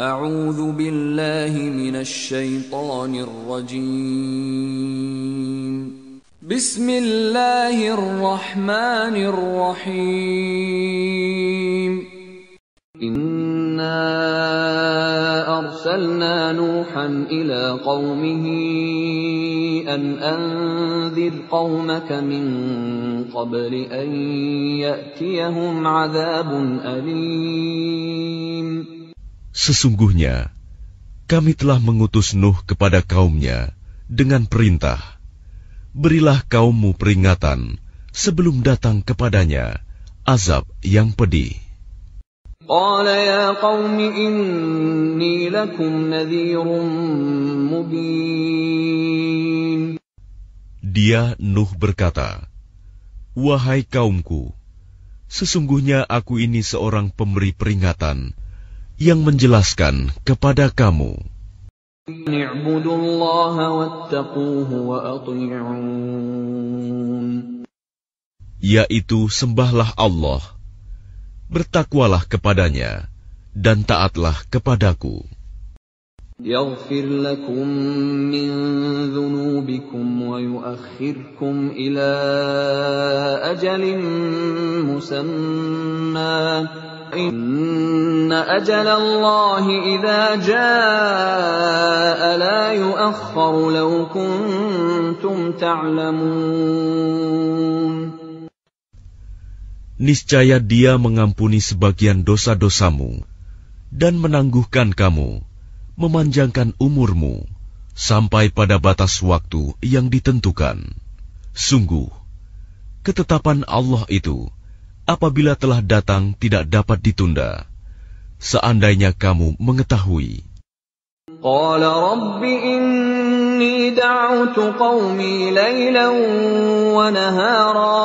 أعوذ بالله من الشيطان الرجيم بسم الله الرحمن الرحيم إنا أرسلنا نوحا إلى قومه أن أنذر قومك من قبل أن يأتيهم عذاب أليم Sesungguhnya, kami telah mengutus Nuh kepada kaumnya dengan perintah, Berilah kaummu peringatan sebelum datang kepadanya azab yang pedih. Qala ya inni lakum mubin. Dia Nuh berkata, Wahai kaumku, sesungguhnya aku ini seorang pemberi peringatan yang menjelaskan kepada kamu. Yaitu sembahlah Allah, bertakwalah kepadanya, dan taatlah kepadaku. Niscaya dia mengampuni sebagian dosa-dosamu dan menangguhkan kamu, memanjangkan umurmu sampai pada batas waktu yang ditentukan. Sungguh, ketetapan Allah itu apabila telah datang tidak dapat ditunda. Seandainya kamu mengetahui. Qala rabbi inni da'utu qawmi laylan wa nahara.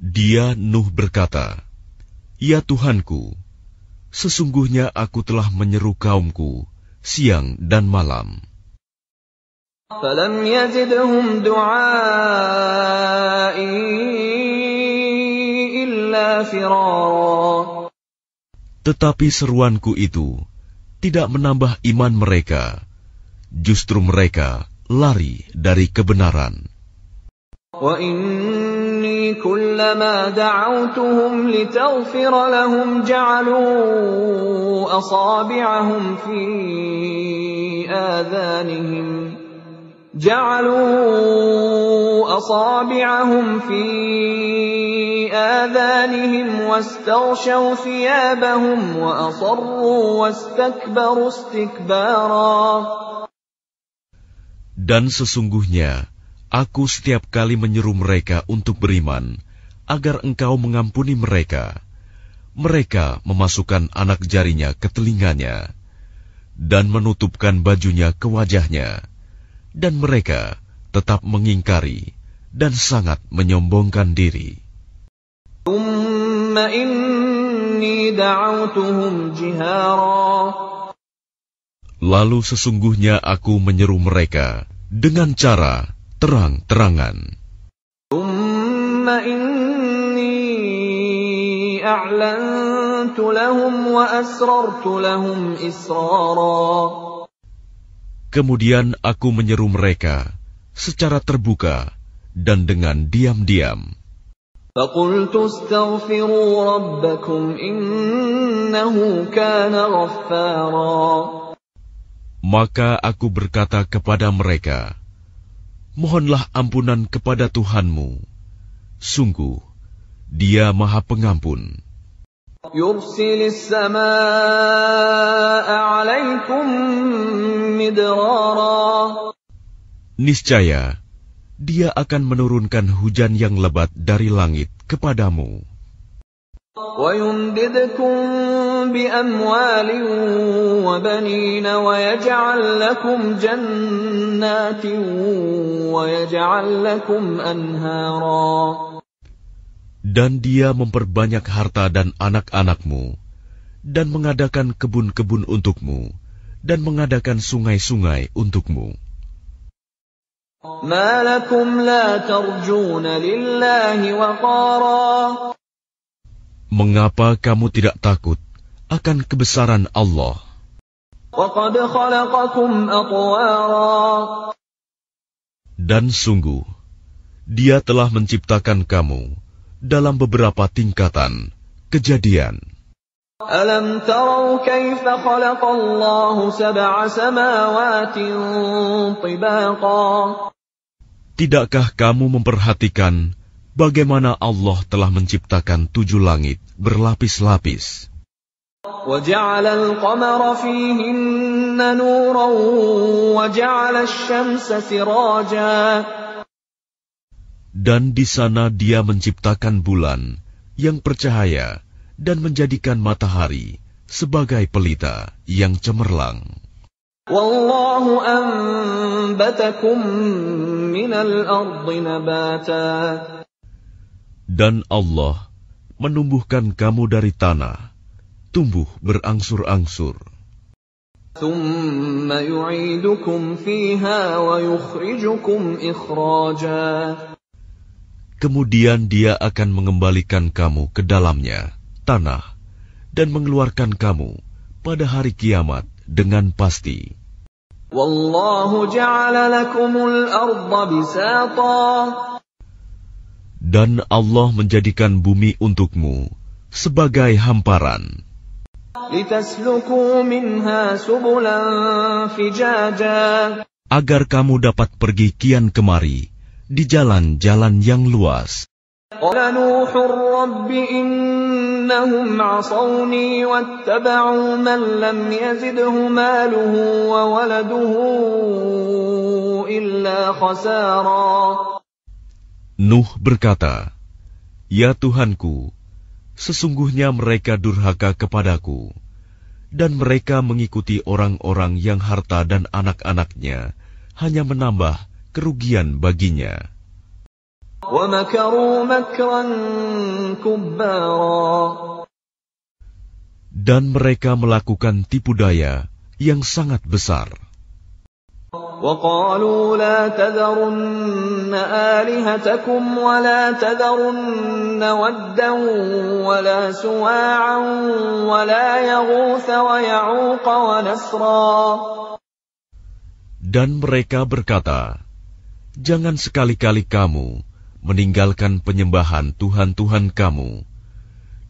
Dia Nuh berkata, Ya Tuhanku, sesungguhnya aku telah menyeru kaumku siang dan malam. Tetapi seruanku itu tidak menambah iman mereka. Justru mereka lari dari kebenaran. جعلوا أصابعهم في آذانهم واستغشوا ثيابهم وأصروا واستكبروا استكبارا Dan sesungguhnya, aku setiap kali menyeru mereka untuk beriman, agar engkau mengampuni mereka. Mereka memasukkan anak jarinya ke telinganya, dan menutupkan bajunya ke wajahnya. Dan mereka tetap mengingkari dan sangat menyombongkan diri. Lalu sesungguhnya aku menyeru mereka dengan cara terang-terangan. Kemudian aku menyeru mereka secara terbuka dan dengan diam-diam. Maka aku berkata kepada mereka, Mohonlah ampunan kepada Tuhanmu. Sungguh, dia maha pengampun. يرسل السماء عليكم مدرارا Niscaya, dia akan menurunkan hujan yang lebat dari langit kepadamu. Dan dia memperbanyak harta dan anak-anakmu, dan mengadakan kebun-kebun untukmu, dan mengadakan sungai-sungai untukmu. Mengapa kamu tidak takut akan kebesaran Allah? Dan sungguh, Dia telah menciptakan kamu dalam beberapa tingkatan kejadian. Alam tahu kaifa khalaqallahu الله سبع tibaqa. Tidakkah kamu memperhatikan bagaimana Allah telah menciptakan tujuh langit berlapis-lapis? Dan di sana dia menciptakan bulan yang percahaya dan menjadikan matahari sebagai pelita yang cemerlang. Dan Allah menumbuhkan kamu dari tanah, tumbuh berangsur-angsur. Kemudian dia akan mengembalikan kamu ke dalamnya, tanah, dan mengeluarkan kamu pada hari kiamat dengan pasti. Dan Allah menjadikan bumi untukmu sebagai hamparan. Agar kamu dapat pergi kian kemari di jalan-jalan yang luas. Nuh berkata, Ya Tuhanku, sesungguhnya mereka durhaka kepadaku, dan mereka mengikuti orang-orang yang harta dan anak-anaknya hanya menambah kerugian baginya. Dan mereka melakukan tipu daya yang sangat besar. وقالوا لا تذرن آلهتكم ولا تذرن ودا ولا سواعا ولا يغوث ويعوق ونسرا Dan mereka berkata, Jangan sekali-kali kamu meninggalkan penyembahan Tuhan-Tuhan kamu,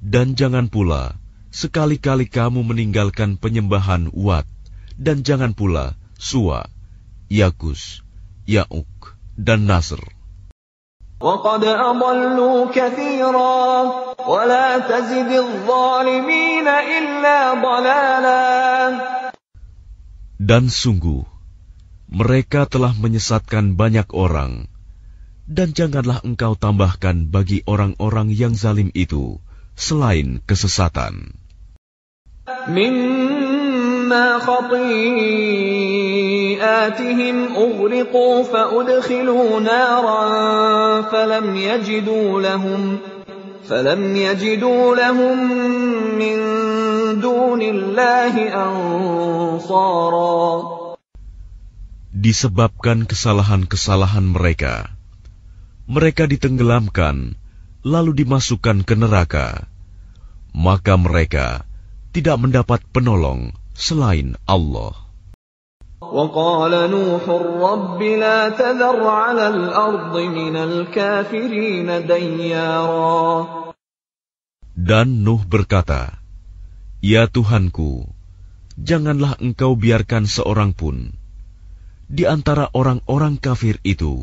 dan jangan pula sekali-kali kamu meninggalkan penyembahan Wat, dan jangan pula Suwa, Yakus, Yauk, dan Nasr. Dan sungguh, mereka telah menyesatkan banyak orang, dan janganlah engkau tambahkan bagi orang-orang yang zalim itu selain kesesatan. Disebabkan kesalahan-kesalahan mereka, mereka ditenggelamkan, lalu dimasukkan ke neraka. Maka mereka tidak mendapat penolong selain Allah. Dan Nuh berkata, Ya Tuhanku, janganlah engkau biarkan seorang pun di antara orang-orang kafir itu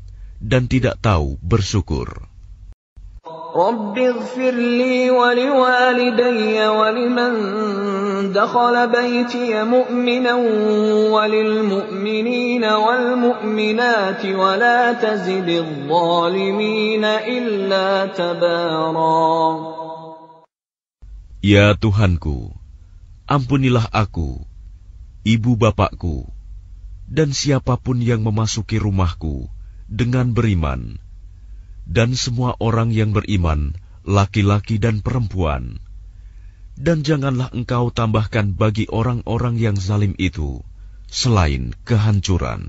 dan tidak tahu bersyukur. Ya Tuhanku, ampunilah aku, ibu bapakku, dan siapapun yang memasuki rumahku, dengan beriman, dan semua orang yang beriman, laki-laki dan perempuan. Dan janganlah engkau tambahkan bagi orang-orang yang zalim itu selain kehancuran.